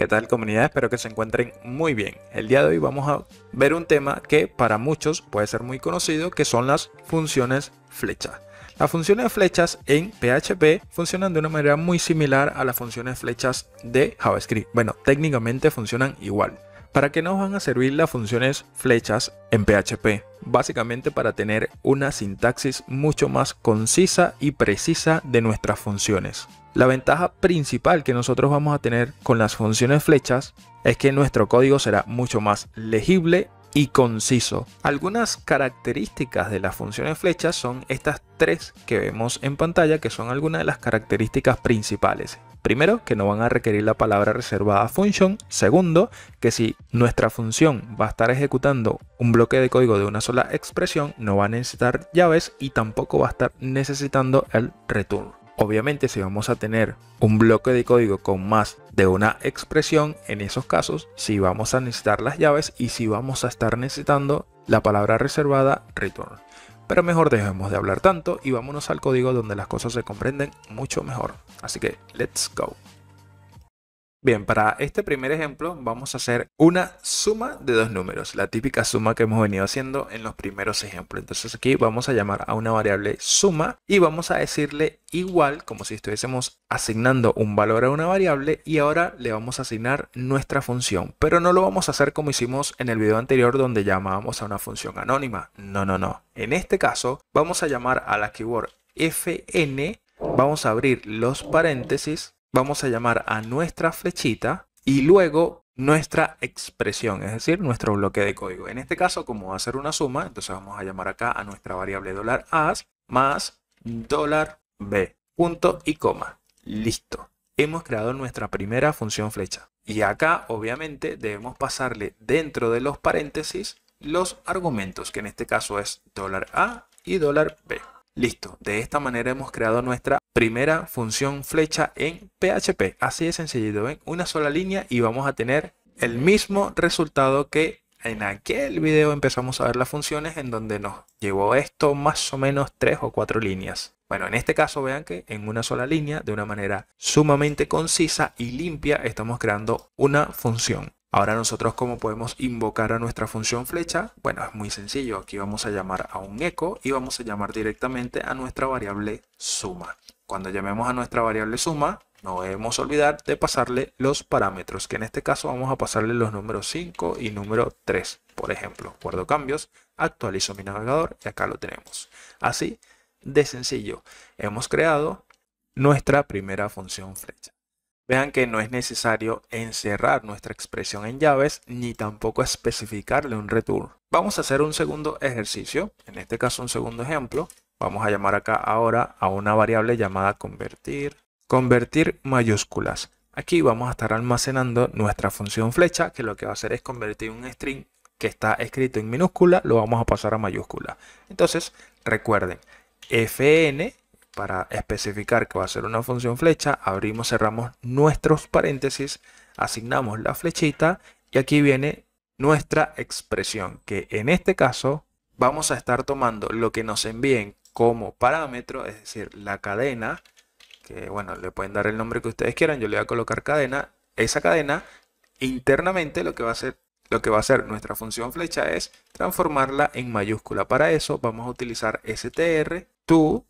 ¿Qué tal comunidad? Espero que se encuentren muy bien. El día de hoy vamos a ver un tema que para muchos puede ser muy conocido, que son las funciones flechas. Las funciones flechas en PHP funcionan de una manera muy similar a las funciones flechas de JavaScript. Bueno, técnicamente funcionan igual. ¿Para qué nos van a servir las funciones flechas en PHP? Básicamente para tener una sintaxis mucho más concisa y precisa de nuestras funciones. La ventaja principal que nosotros vamos a tener con las funciones flechas es que nuestro código será mucho más legible y conciso. Algunas características de las funciones flechas son estas tres que vemos en pantalla, que son algunas de las características principales. Primero, que no van a requerir la palabra reservada function. Segundo, que si nuestra función va a estar ejecutando un bloque de código de una sola expresión, no va a necesitar llaves y tampoco va a estar necesitando el return. Obviamente si vamos a tener un bloque de código con más de una expresión, en esos casos si vamos a necesitar las llaves y si vamos a estar necesitando la palabra reservada return. Pero mejor dejemos de hablar tanto y vámonos al código donde las cosas se comprenden mucho mejor. Así que, let's go. Bien, para este primer ejemplo vamos a hacer una suma de dos números, la típica suma que hemos venido haciendo en los primeros ejemplos. Entonces aquí vamos a llamar a una variable suma y vamos a decirle igual como si estuviésemos asignando un valor a una variable y ahora le vamos a asignar nuestra función. Pero no lo vamos a hacer como hicimos en el video anterior donde llamábamos a una función anónima. No, no, no. En este caso vamos a llamar a la keyword fn, vamos a abrir los paréntesis vamos a llamar a nuestra flechita y luego nuestra expresión, es decir, nuestro bloque de código. En este caso, como va a ser una suma, entonces vamos a llamar acá a nuestra variable $as más $b, punto y coma. Listo. Hemos creado nuestra primera función flecha. Y acá, obviamente, debemos pasarle dentro de los paréntesis los argumentos, que en este caso es $a y $b. Listo, de esta manera hemos creado nuestra primera función flecha en PHP. Así de sencillito, ven, una sola línea y vamos a tener el mismo resultado que en aquel video empezamos a ver las funciones en donde nos llevó esto más o menos tres o cuatro líneas. Bueno, en este caso vean que en una sola línea, de una manera sumamente concisa y limpia, estamos creando una función. Ahora nosotros cómo podemos invocar a nuestra función flecha. Bueno, es muy sencillo. Aquí vamos a llamar a un eco y vamos a llamar directamente a nuestra variable suma. Cuando llamemos a nuestra variable suma, no debemos olvidar de pasarle los parámetros, que en este caso vamos a pasarle los números 5 y número 3. Por ejemplo, guardo cambios, actualizo mi navegador y acá lo tenemos. Así de sencillo, hemos creado nuestra primera función flecha vean que no es necesario encerrar nuestra expresión en llaves ni tampoco especificarle un return. Vamos a hacer un segundo ejercicio, en este caso un segundo ejemplo. Vamos a llamar acá ahora a una variable llamada convertir. Convertir mayúsculas. Aquí vamos a estar almacenando nuestra función flecha que lo que va a hacer es convertir un string que está escrito en minúscula, lo vamos a pasar a mayúscula. Entonces, recuerden, fn para especificar que va a ser una función flecha, abrimos, cerramos nuestros paréntesis, asignamos la flechita y aquí viene nuestra expresión, que en este caso vamos a estar tomando lo que nos envíen como parámetro, es decir, la cadena, que bueno, le pueden dar el nombre que ustedes quieran, yo le voy a colocar cadena, esa cadena internamente lo que va a hacer lo que va a nuestra función flecha es transformarla en mayúscula. Para eso vamos a utilizar str to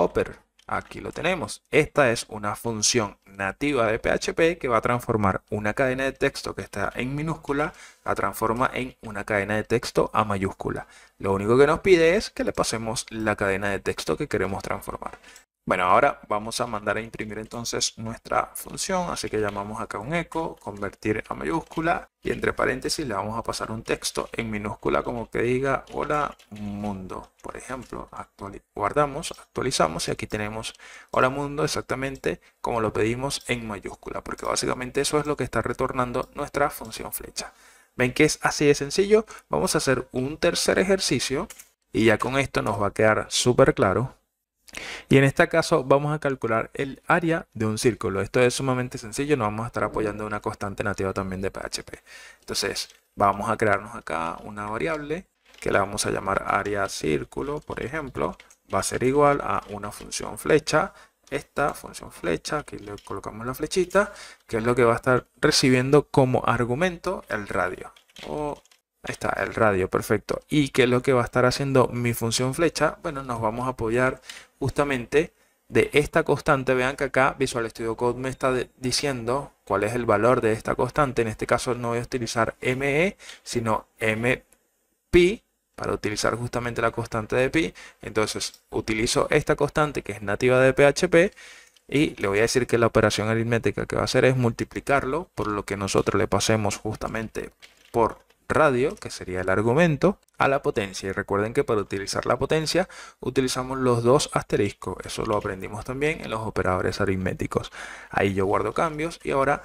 oper. Aquí lo tenemos. Esta es una función nativa de PHP que va a transformar una cadena de texto que está en minúscula, la transforma en una cadena de texto a mayúscula. Lo único que nos pide es que le pasemos la cadena de texto que queremos transformar. Bueno, ahora vamos a mandar a imprimir entonces nuestra función, así que llamamos acá un eco, convertir a mayúscula y entre paréntesis le vamos a pasar un texto en minúscula como que diga hola mundo, por ejemplo, guardamos, actualizamos y aquí tenemos hola mundo exactamente como lo pedimos en mayúscula, porque básicamente eso es lo que está retornando nuestra función flecha. ¿Ven que es así de sencillo? Vamos a hacer un tercer ejercicio y ya con esto nos va a quedar súper claro y en este caso vamos a calcular el área de un círculo. Esto es sumamente sencillo, nos vamos a estar apoyando una constante nativa también de PHP. Entonces vamos a crearnos acá una variable que la vamos a llamar área círculo, por ejemplo. Va a ser igual a una función flecha. Esta función flecha, aquí le colocamos la flechita, que es lo que va a estar recibiendo como argumento el radio o Ahí está, el radio, perfecto. ¿Y qué es lo que va a estar haciendo mi función flecha? Bueno, nos vamos a apoyar justamente de esta constante. Vean que acá Visual Studio Code me está diciendo cuál es el valor de esta constante. En este caso no voy a utilizar ME, sino MP para utilizar justamente la constante de pi. Entonces utilizo esta constante que es nativa de PHP y le voy a decir que la operación aritmética que va a hacer es multiplicarlo por lo que nosotros le pasemos justamente por radio, que sería el argumento, a la potencia. Y recuerden que para utilizar la potencia utilizamos los dos asteriscos. Eso lo aprendimos también en los operadores aritméticos. Ahí yo guardo cambios y ahora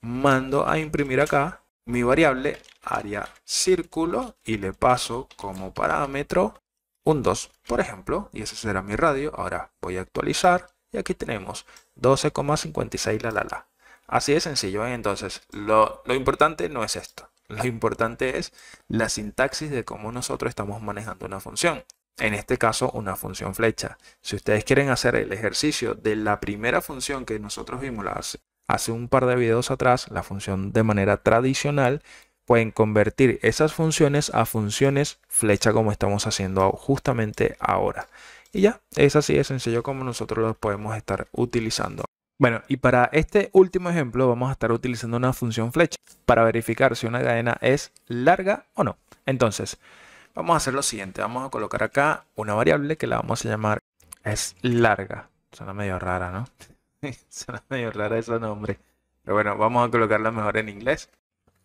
mando a imprimir acá mi variable área círculo y le paso como parámetro un 2, por ejemplo, y ese será mi radio. Ahora voy a actualizar y aquí tenemos 12,56 la la la. Así de sencillo, ¿eh? entonces lo importante no es esto, lo importante es la sintaxis de cómo nosotros estamos manejando una función. En este caso, una función flecha. Si ustedes quieren hacer el ejercicio de la primera función que nosotros vimos hace, hace un par de videos atrás, la función de manera tradicional, pueden convertir esas funciones a funciones flecha como estamos haciendo justamente ahora. Y ya, es así de sencillo como nosotros lo podemos estar utilizando. Bueno, y para este último ejemplo vamos a estar utilizando una función flecha para verificar si una cadena es larga o no. Entonces, vamos a hacer lo siguiente. Vamos a colocar acá una variable que la vamos a llamar es larga. Suena medio rara, ¿no? suena medio rara ese nombre. Pero bueno, vamos a colocarla mejor en inglés.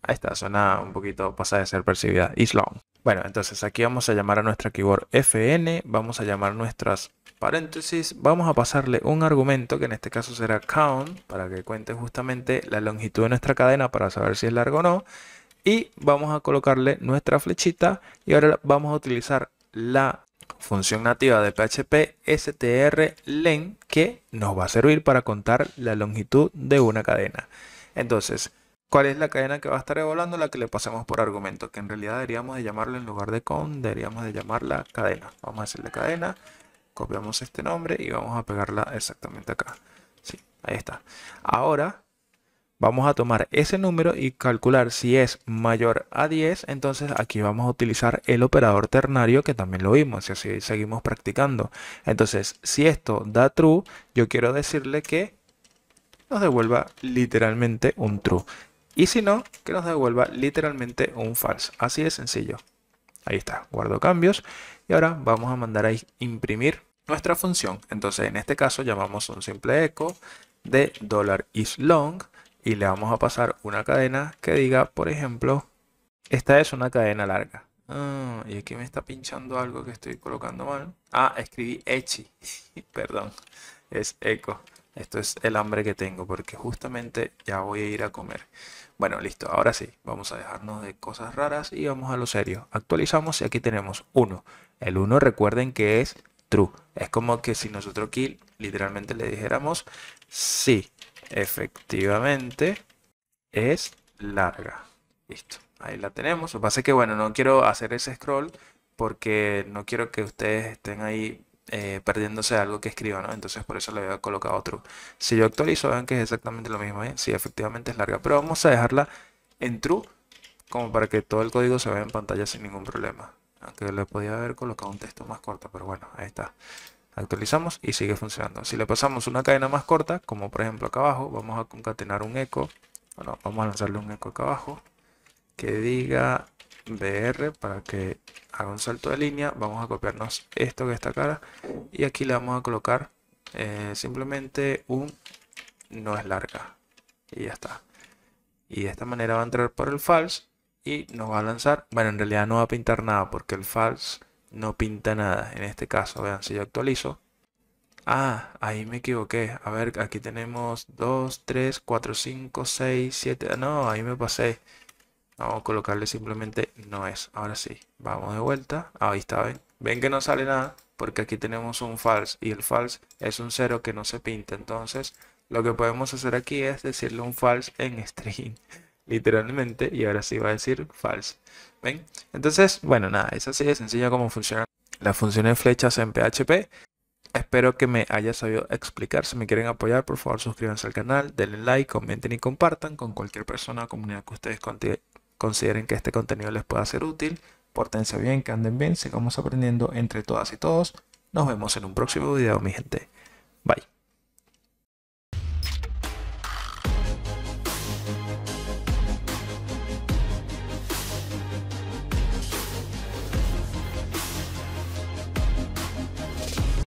Ahí está, suena un poquito, pasa de ser percibida. Is long. Bueno, entonces aquí vamos a llamar a nuestra keyword fn, vamos a llamar nuestras paréntesis, vamos a pasarle un argumento que en este caso será count, para que cuente justamente la longitud de nuestra cadena para saber si es largo o no. Y vamos a colocarle nuestra flechita y ahora vamos a utilizar la función nativa de PHP strlen que nos va a servir para contar la longitud de una cadena. Entonces, ¿Cuál es la cadena que va a estar evaluando? La que le pasamos por argumento, que en realidad deberíamos de llamarla en lugar de con, deberíamos de llamarla cadena. Vamos a decirle cadena, copiamos este nombre y vamos a pegarla exactamente acá. Sí, ahí está. Ahora vamos a tomar ese número y calcular si es mayor a 10, entonces aquí vamos a utilizar el operador ternario que también lo vimos y así seguimos practicando. Entonces, si esto da true, yo quiero decirle que nos devuelva literalmente un true. Y si no, que nos devuelva literalmente un false. Así de sencillo. Ahí está, guardo cambios. Y ahora vamos a mandar a imprimir nuestra función. Entonces en este caso llamamos un simple echo de $isLong y le vamos a pasar una cadena que diga, por ejemplo, esta es una cadena larga. Ah, y aquí me está pinchando algo que estoy colocando mal. Ah, escribí echi. Perdón, es echo. Esto es el hambre que tengo porque justamente ya voy a ir a comer. Bueno, listo. Ahora sí, vamos a dejarnos de cosas raras y vamos a lo serio. Actualizamos y aquí tenemos 1. El 1 recuerden que es true. Es como que si nosotros aquí literalmente le dijéramos sí, efectivamente es larga. Listo. Ahí la tenemos. Lo que pasa es que bueno, no quiero hacer ese scroll porque no quiero que ustedes estén ahí eh, perdiéndose algo que escriba, ¿no? Entonces por eso le había colocado otro. Si yo actualizo, vean que es exactamente lo mismo, ¿eh? si efectivamente es larga, pero vamos a dejarla en true como para que todo el código se vea en pantalla sin ningún problema. Aunque le podía haber colocado un texto más corto, pero bueno, ahí está. Actualizamos y sigue funcionando. Si le pasamos una cadena más corta, como por ejemplo acá abajo, vamos a concatenar un eco. Bueno, vamos a lanzarle un eco acá abajo que diga br para que haga un salto de línea vamos a copiarnos esto que está cara y aquí le vamos a colocar eh, simplemente un no es larga y ya está y de esta manera va a entrar por el false y nos va a lanzar bueno en realidad no va a pintar nada porque el false no pinta nada en este caso vean si yo actualizo Ah, ahí me equivoqué. A ver, aquí tenemos 2, 3, 4, 5, 6, 7. No, ahí me pasé. Vamos a colocarle simplemente no es. Ahora sí, vamos de vuelta. Ahí está, ven. Ven que no sale nada porque aquí tenemos un false y el false es un cero que no se pinta. Entonces lo que podemos hacer aquí es decirle un false en string literalmente y ahora sí va a decir false. ¿Ven? Entonces, bueno, nada, es así de sencillo como funcionan las funciones flechas en PHP. Espero que me haya sabido explicar. Si me quieren apoyar, por favor suscríbanse al canal, denle like, comenten y compartan con cualquier persona o comunidad que ustedes consideren que este contenido les pueda ser útil. Pórtense bien, que anden bien, sigamos aprendiendo entre todas y todos. Nos vemos en un próximo video, mi gente. Bye.